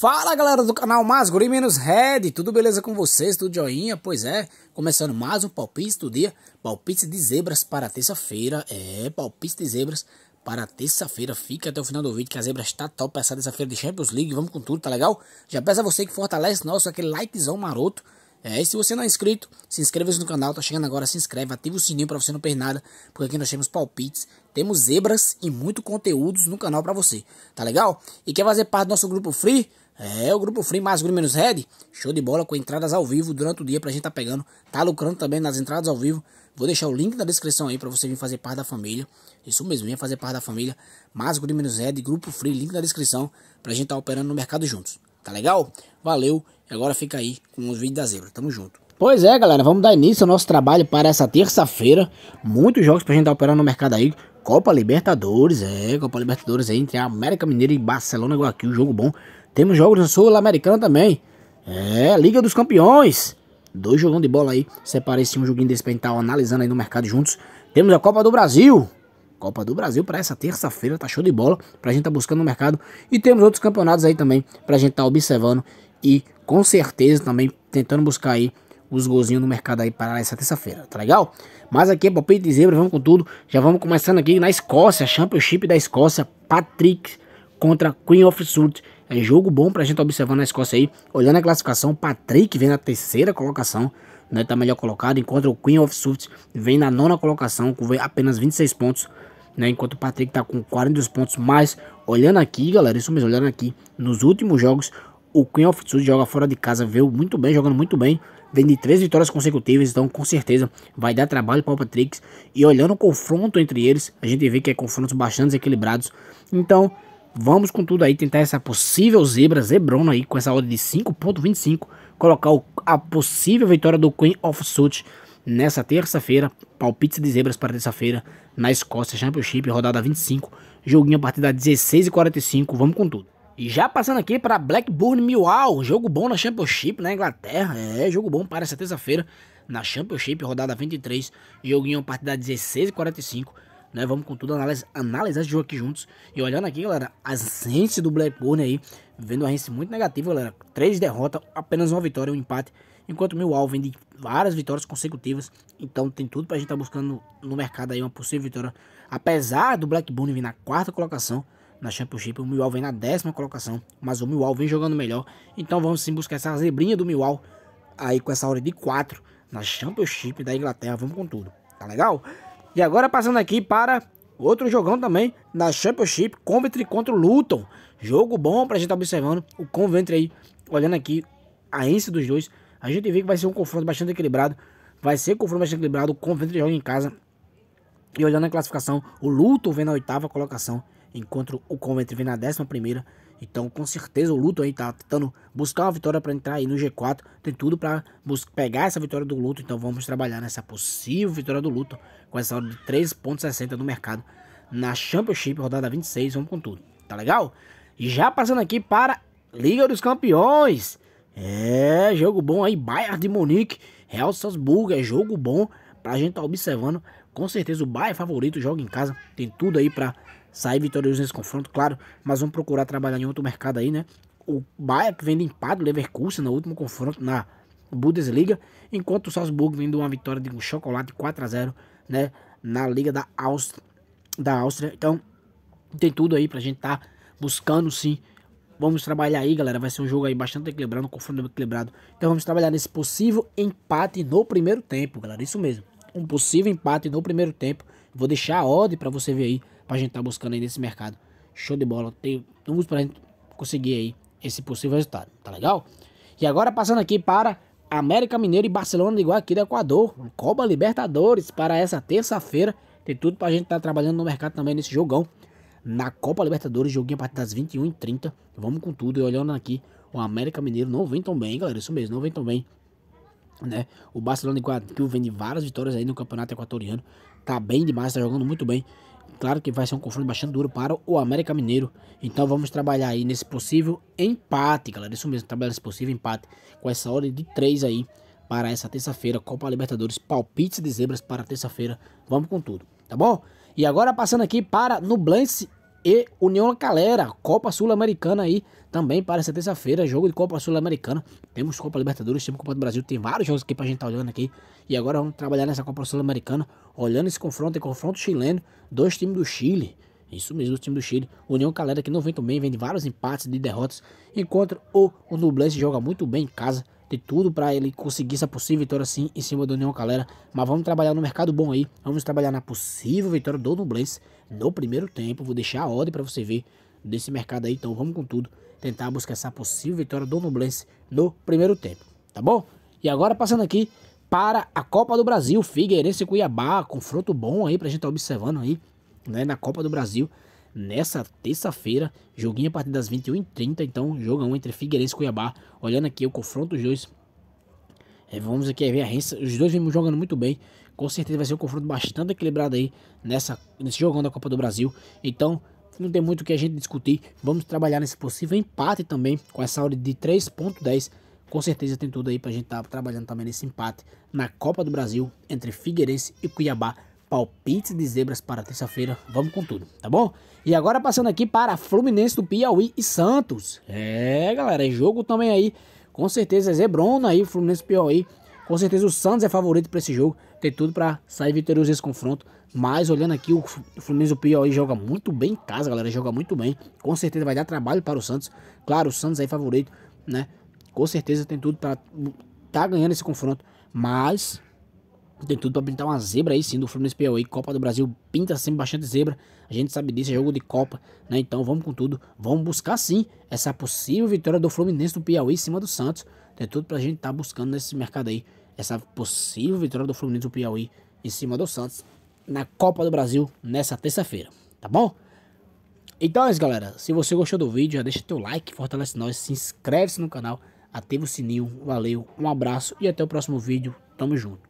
Fala galera do canal Mais Guri Menos Red, tudo beleza com vocês? Tudo joinha? Pois é, começando mais um palpite do dia, palpite de zebras para terça-feira, é, palpite de zebras para terça-feira, fica até o final do vídeo que a zebra está top essa terça-feira de Champions League, vamos com tudo, tá legal? Já peço a você que fortalece nosso aquele likezão maroto, é, e se você não é inscrito, se inscreva no canal, tá chegando agora, se inscreve, ativa o sininho para você não perder nada, porque aqui nós temos palpites, temos zebras e muito conteúdos no canal para você, tá legal? E quer fazer parte do nosso grupo free? É, o grupo Free mais Grupo menos Red. Show de bola com entradas ao vivo durante o dia pra gente tá pegando. Tá lucrando também nas entradas ao vivo. Vou deixar o link na descrição aí para você vir fazer parte da família. Isso mesmo, vir fazer parte da família. Mais Grupo menos Red, Grupo Free, link na descrição pra gente tá operando no mercado juntos. Tá legal? Valeu. E agora fica aí com os vídeos da Zebra. Tamo junto. Pois é, galera, vamos dar início ao nosso trabalho para essa terça-feira. Muitos jogos pra gente estar tá operando no mercado aí. Copa Libertadores, é, Copa Libertadores aí entre a América Mineira e Barcelona igual aqui um jogo bom. Temos jogos na Sul-Americana também. É, Liga dos Campeões. Dois jogão de bola aí. Separei esse um joguinho desse pra tá analisando aí no mercado juntos. Temos a Copa do Brasil. Copa do Brasil para essa terça-feira, tá show de bola, pra gente tá buscando no mercado. E temos outros campeonatos aí também pra gente tá observando e com certeza também tentando buscar aí os golzinhos no mercado aí para essa terça-feira, tá legal? Mas aqui é palpite de zebra, vamos com tudo. Já vamos começando aqui na Escócia, Championship da Escócia, Patrick contra Queen of Sud é jogo bom pra gente observar na Escócia aí. Olhando a classificação, Patrick vem na terceira colocação, né? Tá melhor colocado, enquanto o Queen of Swift vem na nona colocação, com apenas 26 pontos. Né, enquanto o Patrick tá com 42 pontos, mas olhando aqui, galera, isso mesmo, olhando aqui, nos últimos jogos, o Queen of Tsu joga fora de casa, veio muito bem, jogando muito bem, vem de três vitórias consecutivas, então com certeza vai dar trabalho para o Patrick, e olhando o confronto entre eles, a gente vê que é confrontos bastante equilibrados, então Vamos com tudo aí, tentar essa possível zebra, zebrona aí, com essa odd de 5.25. Colocar o, a possível vitória do Queen of Suit nessa terça-feira. palpite de zebras para terça-feira na Escócia Championship, rodada 25. Joguinho a partir das 16h45, vamos com tudo. E já passando aqui para Blackburn Millwall, jogo bom na Championship na Inglaterra. É, jogo bom para essa terça-feira na Championship, rodada 23. Joguinho a partir das 16h45 né? Vamos com tudo análise, analisar esse jogo aqui juntos. E olhando aqui, galera, as rentes do Blackburn aí, vendo a rente muito negativa, galera. Três derrotas, apenas uma vitória, um empate. Enquanto o Millwall vem de várias vitórias consecutivas. Então tem tudo pra gente estar tá buscando no mercado aí uma possível vitória. Apesar do Blackburn vir na quarta colocação, na Championship. O Millwall vem na décima colocação, mas o Millwall vem jogando melhor. Então vamos sim buscar essa zebrinha do Millwall aí com essa hora de quatro na Championship da Inglaterra. Vamos com tudo, tá legal? E agora passando aqui para outro jogão também na Championship, Coventry contra o Luton. Jogo bom pra gente estar tá observando. O Coventry aí, olhando aqui a índice dos dois, a gente vê que vai ser um confronto bastante equilibrado. Vai ser um confronto bastante equilibrado. O Coventry joga em casa. E olhando a classificação, o Luton vem na oitava colocação enquanto o Coventry vem na 11. Então, com certeza, o Luton aí tá tentando buscar uma vitória para entrar aí no G4. Tem tudo para pegar essa vitória do Luton. Então, vamos trabalhar nessa possível vitória do Luton com essa hora de 3,60 no mercado na Championship, rodada 26. Vamos com tudo, tá legal? E já passando aqui para Liga dos Campeões. É, jogo bom aí, Bayern de Munique, Real Salzburgo, é jogo bom pra gente tá observando. Com certeza o Bayern é favorito, joga em casa, tem tudo aí pra sair vitorioso nesse confronto, claro, mas vamos procurar trabalhar em outro mercado aí, né? O Bayern que vem empate, o Leverkusen no último confronto na Bundesliga, enquanto o Salzburg vem de uma vitória de um chocolate 4 a 0, né, na Liga da Áustria, da Áustria. Então, tem tudo aí pra gente estar tá buscando sim Vamos trabalhar aí, galera. Vai ser um jogo aí bastante equilibrado, um confronto equilibrado. Então vamos trabalhar nesse possível empate no primeiro tempo, galera. Isso mesmo. Um possível empate no primeiro tempo. Vou deixar a odd para você ver aí pra gente tá buscando aí nesse mercado. Show de bola. Tem, vamos pra gente conseguir aí esse possível resultado, tá legal? E agora passando aqui para América Mineiro e Barcelona, igual aqui do Equador. Copa Libertadores para essa terça-feira. Tem tudo pra gente estar tá trabalhando no mercado também nesse jogão. Na Copa Libertadores, joguinho a partir das 21h30. Vamos com tudo. E olhando aqui, o América Mineiro não vem tão bem, galera. Isso mesmo, não vem tão bem. Né? O Barcelona igual, que vem de várias vitórias aí no Campeonato Equatoriano. Tá bem demais, tá jogando muito bem. Claro que vai ser um confronto bastante duro para o América Mineiro. Então vamos trabalhar aí nesse possível empate, galera. Isso mesmo, trabalhar nesse possível empate com essa ordem de 3 aí para essa terça-feira. Copa Libertadores, palpites de zebras para terça-feira. Vamos com tudo, tá bom? E agora passando aqui para Nublense e União Calera, Copa Sul-Americana aí também para essa terça-feira, jogo de Copa Sul-Americana. Temos Copa Libertadores, temos Copa do Brasil, tem vários jogos aqui pra gente tá olhando aqui. E agora vamos trabalhar nessa Copa Sul-Americana, olhando esse confronto, e é confronto chileno, dois times do Chile. Isso mesmo, o time do Chile. União Calera que não vem tão bem, vem de vários empates de derrotas. Enquanto o, o Nublense joga muito bem em casa ter tudo para ele conseguir essa possível vitória sim em cima do União Calera. Mas vamos trabalhar no mercado bom aí. Vamos trabalhar na possível vitória do Nublense no primeiro tempo. Vou deixar a ordem para você ver desse mercado aí. Então vamos com tudo. Tentar buscar essa possível vitória do Nublense no primeiro tempo. Tá bom? E agora passando aqui para a Copa do Brasil. Figueirense e Cuiabá. Confronto bom aí para a gente estar tá observando aí né, na Copa do Brasil nessa terça-feira, joguinho a partir das 21h30, então jogão entre Figueirense e Cuiabá. Olhando aqui o confronto dos dois, é, vamos aqui ver a Rensa, os dois vêm jogando muito bem, com certeza vai ser um confronto bastante equilibrado aí nessa, nesse jogão da Copa do Brasil. Então, não tem muito o que a gente discutir, vamos trabalhar nesse possível empate também, com essa hora de 3.10, com certeza tem tudo aí pra gente estar tá trabalhando também nesse empate na Copa do Brasil entre Figueirense e Cuiabá palpites de zebras para terça-feira. Vamos com tudo, tá bom? E agora passando aqui para Fluminense do Piauí e Santos. É, galera, é jogo também aí. Com certeza é zebrona aí, Fluminense do Piauí. Com certeza o Santos é favorito para esse jogo. Tem tudo para sair vitorioso esse confronto. Mas olhando aqui, o Fluminense do Piauí joga muito bem em casa, galera. Joga muito bem. Com certeza vai dar trabalho para o Santos. Claro, o Santos aí é favorito, né? Com certeza tem tudo para tá ganhando esse confronto. Mas tem tudo pra pintar uma zebra aí sim do Fluminense Piauí. Copa do Brasil pinta sempre bastante zebra. A gente sabe disso, é jogo de Copa, né? Então vamos com tudo. Vamos buscar sim essa possível vitória do Fluminense do Piauí em cima do Santos. Tem tudo pra gente estar tá buscando nesse mercado aí. Essa possível vitória do Fluminense do Piauí em cima do Santos na Copa do Brasil nessa terça-feira, tá bom? Então é isso, galera. Se você gostou do vídeo, já deixa teu like, fortalece nós, se inscreve -se no canal, ativa o sininho. Valeu, um abraço e até o próximo vídeo. Tamo junto.